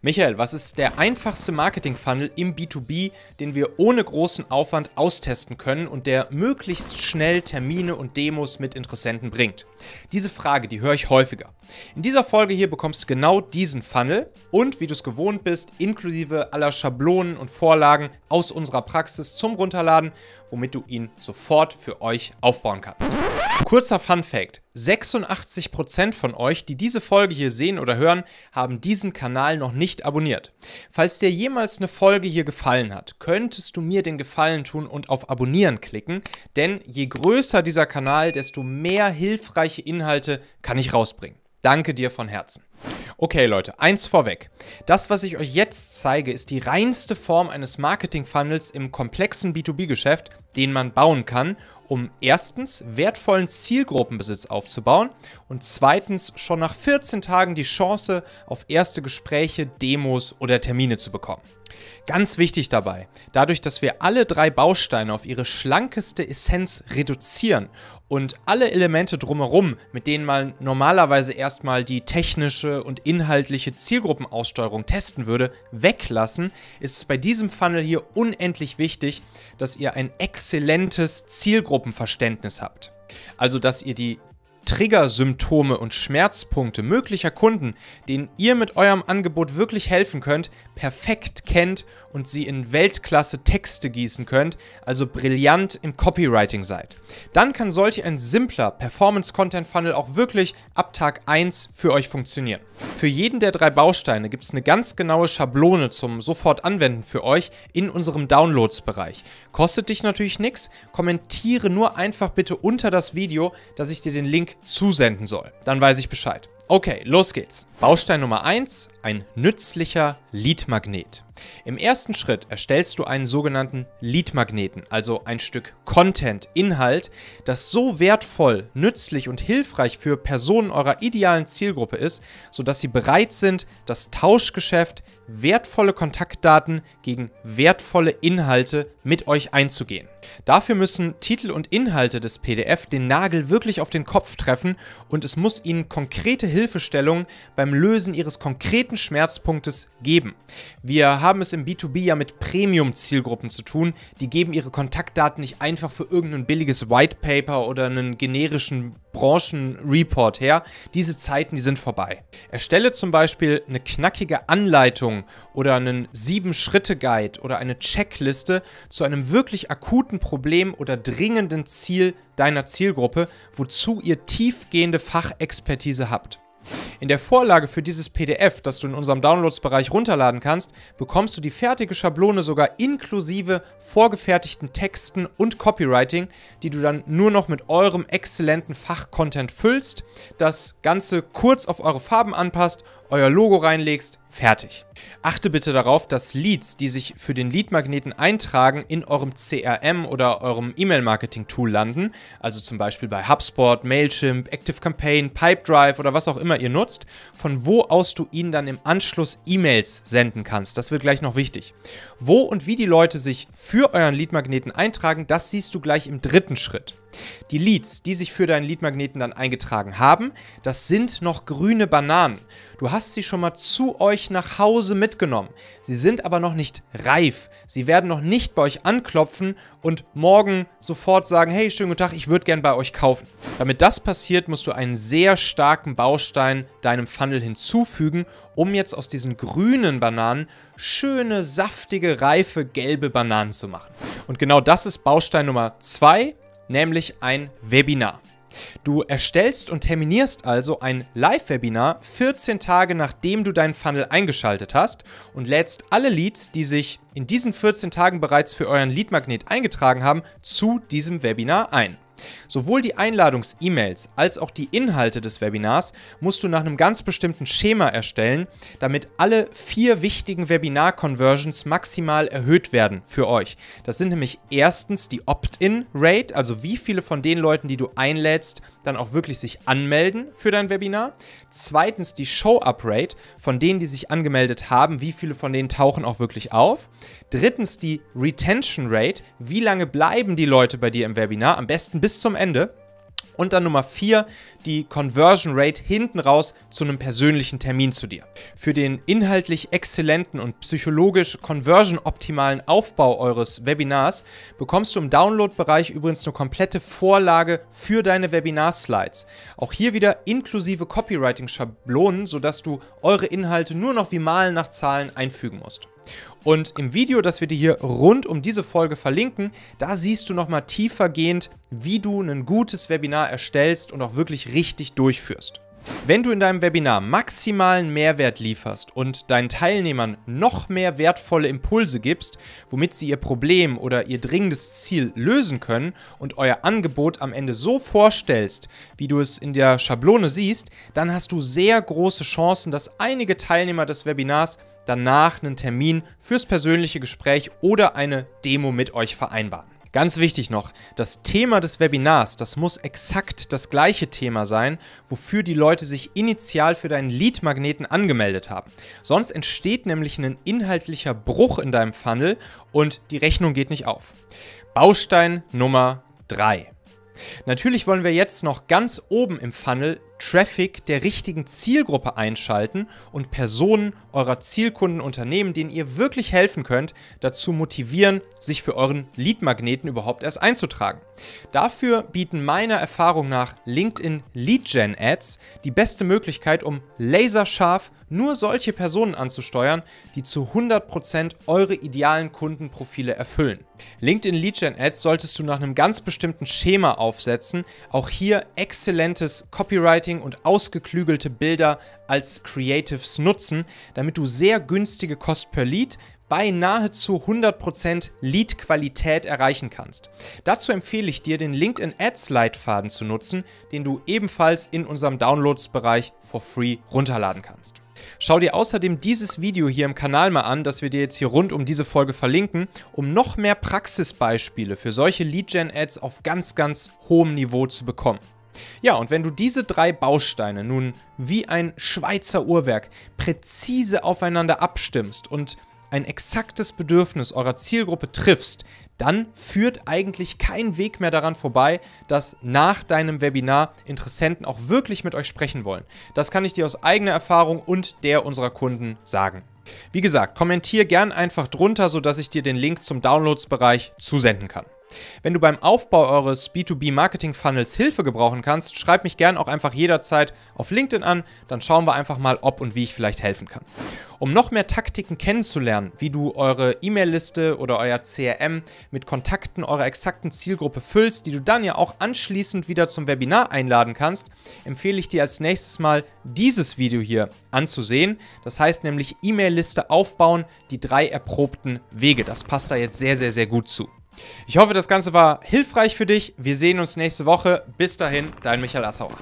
Michael, was ist der einfachste Marketing-Funnel im B2B, den wir ohne großen Aufwand austesten können und der möglichst schnell Termine und Demos mit Interessenten bringt? Diese Frage, die höre ich häufiger. In dieser Folge hier bekommst du genau diesen Funnel und, wie du es gewohnt bist, inklusive aller Schablonen und Vorlagen aus unserer Praxis zum Runterladen, womit du ihn sofort für euch aufbauen kannst. Kurzer Fun Fact. 86% von euch, die diese Folge hier sehen oder hören, haben diesen Kanal noch nicht abonniert. Falls dir jemals eine Folge hier gefallen hat, könntest du mir den Gefallen tun und auf Abonnieren klicken, denn je größer dieser Kanal, desto mehr hilfreiche Inhalte kann ich rausbringen. Danke dir von Herzen. Okay, Leute, eins vorweg. Das, was ich euch jetzt zeige, ist die reinste Form eines Marketing-Funnels im komplexen B2B-Geschäft, den man bauen kann, um erstens wertvollen Zielgruppenbesitz aufzubauen und zweitens schon nach 14 Tagen die Chance auf erste Gespräche, Demos oder Termine zu bekommen. Ganz wichtig dabei, dadurch, dass wir alle drei Bausteine auf ihre schlankeste Essenz reduzieren und alle Elemente drumherum, mit denen man normalerweise erstmal die technische thematische und inhaltliche Zielgruppenaussteuerung testen würde, weglassen, ist es bei diesem Funnel hier unendlich wichtig, dass ihr ein exzellentes Zielgruppenverständnis habt. Also, dass ihr die Triggersymptome und Schmerzpunkte möglicher Kunden, denen ihr mit eurem Angebot wirklich helfen könnt, perfekt kennt und sie in Weltklasse Texte gießen könnt, also brillant im Copywriting seid. Dann kann solch ein simpler Performance Content Funnel auch wirklich ab Tag 1 für euch funktionieren. Für jeden der drei Bausteine gibt es eine ganz genaue Schablone zum sofort anwenden für euch in unserem Downloads Bereich. Kostet dich natürlich nichts, kommentiere nur einfach bitte unter das Video, dass ich dir den Link zusenden soll. Dann weiß ich Bescheid. Okay, los geht's. Baustein Nummer 1, ein nützlicher Leadmagnet. Im ersten Schritt erstellst du einen sogenannten Leadmagneten, also ein Stück Content, Inhalt, das so wertvoll, nützlich und hilfreich für Personen eurer idealen Zielgruppe ist, sodass sie bereit sind, das Tauschgeschäft, wertvolle Kontaktdaten gegen wertvolle Inhalte mit euch einzugehen. Dafür müssen Titel und Inhalte des PDF den Nagel wirklich auf den Kopf treffen und es muss ihnen konkrete Hilfe Hilfestellung beim Lösen ihres konkreten Schmerzpunktes geben. Wir haben es im B2B ja mit Premium-Zielgruppen zu tun, die geben ihre Kontaktdaten nicht einfach für irgendein billiges White Paper oder einen generischen Branchenreport her. Diese Zeiten, die sind vorbei. Erstelle zum Beispiel eine knackige Anleitung oder einen Sieben-Schritte-Guide oder eine Checkliste zu einem wirklich akuten Problem oder dringenden Ziel deiner Zielgruppe, wozu ihr tiefgehende Fachexpertise habt. In der Vorlage für dieses PDF, das du in unserem Downloads-Bereich runterladen kannst, bekommst du die fertige Schablone sogar inklusive vorgefertigten Texten und Copywriting, die du dann nur noch mit eurem exzellenten Fachcontent füllst, das Ganze kurz auf eure Farben anpasst euer Logo reinlegst, fertig. Achte bitte darauf, dass Leads, die sich für den Lead-Magneten eintragen, in eurem CRM oder eurem E-Mail-Marketing-Tool landen, also zum Beispiel bei HubSpot, Mailchimp, ActiveCampaign, Pipedrive oder was auch immer ihr nutzt, von wo aus du ihnen dann im Anschluss E-Mails senden kannst. Das wird gleich noch wichtig. Wo und wie die Leute sich für euren Lead-Magneten eintragen, das siehst du gleich im dritten Schritt. Die Leads, die sich für deinen Leadmagneten dann eingetragen haben, das sind noch grüne Bananen. Du hast sie schon mal zu euch nach Hause mitgenommen. Sie sind aber noch nicht reif. Sie werden noch nicht bei euch anklopfen und morgen sofort sagen, hey, schönen guten Tag, ich würde gern bei euch kaufen. Damit das passiert, musst du einen sehr starken Baustein deinem Funnel hinzufügen, um jetzt aus diesen grünen Bananen schöne, saftige, reife, gelbe Bananen zu machen. Und genau das ist Baustein Nummer 2 nämlich ein Webinar. Du erstellst und terminierst also ein Live-Webinar 14 Tage nachdem du deinen Funnel eingeschaltet hast und lädst alle Leads, die sich in diesen 14 Tagen bereits für euren Leadmagnet eingetragen haben, zu diesem Webinar ein. Sowohl die Einladungs-E-Mails als auch die Inhalte des Webinars musst du nach einem ganz bestimmten Schema erstellen, damit alle vier wichtigen Webinar-Conversions maximal erhöht werden für euch. Das sind nämlich erstens die Opt-in-Rate, also wie viele von den Leuten, die du einlädst, dann auch wirklich sich anmelden für dein Webinar. Zweitens die Show-up-Rate von denen, die sich angemeldet haben, wie viele von denen tauchen auch wirklich auf. Drittens die Retention-Rate, wie lange bleiben die Leute bei dir im Webinar, am besten bis bis zum Ende. Und dann Nummer 4, die Conversion Rate hinten raus zu einem persönlichen Termin zu dir. Für den inhaltlich exzellenten und psychologisch conversion-optimalen Aufbau eures Webinars bekommst du im Download-Bereich übrigens eine komplette Vorlage für deine Webinar-Slides. Auch hier wieder inklusive Copywriting-Schablonen, sodass du eure Inhalte nur noch wie Malen nach Zahlen einfügen musst. Und im Video, das wir dir hier rund um diese Folge verlinken, da siehst du nochmal tiefergehend, wie du ein gutes Webinar erstellst und auch wirklich richtig durchführst. Wenn du in deinem Webinar maximalen Mehrwert lieferst und deinen Teilnehmern noch mehr wertvolle Impulse gibst, womit sie ihr Problem oder ihr dringendes Ziel lösen können und euer Angebot am Ende so vorstellst, wie du es in der Schablone siehst, dann hast du sehr große Chancen, dass einige Teilnehmer des Webinars danach einen Termin fürs persönliche Gespräch oder eine Demo mit euch vereinbaren. Ganz wichtig noch, das Thema des Webinars, das muss exakt das gleiche Thema sein, wofür die Leute sich initial für deinen Lead-Magneten angemeldet haben. Sonst entsteht nämlich ein inhaltlicher Bruch in deinem Funnel und die Rechnung geht nicht auf. Baustein Nummer 3. Natürlich wollen wir jetzt noch ganz oben im Funnel Traffic der richtigen Zielgruppe einschalten und Personen eurer Zielkunden, Unternehmen, denen ihr wirklich helfen könnt, dazu motivieren, sich für euren Lead-Magneten überhaupt erst einzutragen. Dafür bieten meiner Erfahrung nach LinkedIn Lead-Gen Ads die beste Möglichkeit, um laserscharf nur solche Personen anzusteuern, die zu 100% eure idealen Kundenprofile erfüllen. LinkedIn Lead-Gen Ads solltest du nach einem ganz bestimmten Schema aufsetzen. Auch hier exzellentes Copywriting Copywriting und ausgeklügelte Bilder als Creatives nutzen, damit du sehr günstige Kost per Lead bei nahezu 100% Lead-Qualität erreichen kannst. Dazu empfehle ich dir, den LinkedIn Ads-Leitfaden zu nutzen, den du ebenfalls in unserem Downloads-Bereich for free runterladen kannst. Schau dir außerdem dieses Video hier im Kanal mal an, das wir dir jetzt hier rund um diese Folge verlinken, um noch mehr Praxisbeispiele für solche Lead-Gen-Ads auf ganz, ganz hohem Niveau zu bekommen. Ja, und wenn du diese drei Bausteine nun wie ein Schweizer Uhrwerk präzise aufeinander abstimmst und ein exaktes Bedürfnis eurer Zielgruppe triffst, dann führt eigentlich kein Weg mehr daran vorbei, dass nach deinem Webinar Interessenten auch wirklich mit euch sprechen wollen. Das kann ich dir aus eigener Erfahrung und der unserer Kunden sagen. Wie gesagt, kommentier gern einfach drunter, sodass ich dir den Link zum Downloads-Bereich zusenden kann. Wenn du beim Aufbau eures B2B-Marketing-Funnels Hilfe gebrauchen kannst, schreib mich gern auch einfach jederzeit auf LinkedIn an, dann schauen wir einfach mal, ob und wie ich vielleicht helfen kann. Um noch mehr Taktiken kennenzulernen, wie du eure E-Mail-Liste oder euer CRM mit Kontakten eurer exakten Zielgruppe füllst, die du dann ja auch anschließend wieder zum Webinar einladen kannst, empfehle ich dir als nächstes mal dieses Video hier anzusehen. Das heißt nämlich E-Mail-Liste aufbauen, die drei erprobten Wege. Das passt da jetzt sehr, sehr, sehr gut zu. Ich hoffe, das Ganze war hilfreich für dich. Wir sehen uns nächste Woche. Bis dahin, dein Michael Assauer.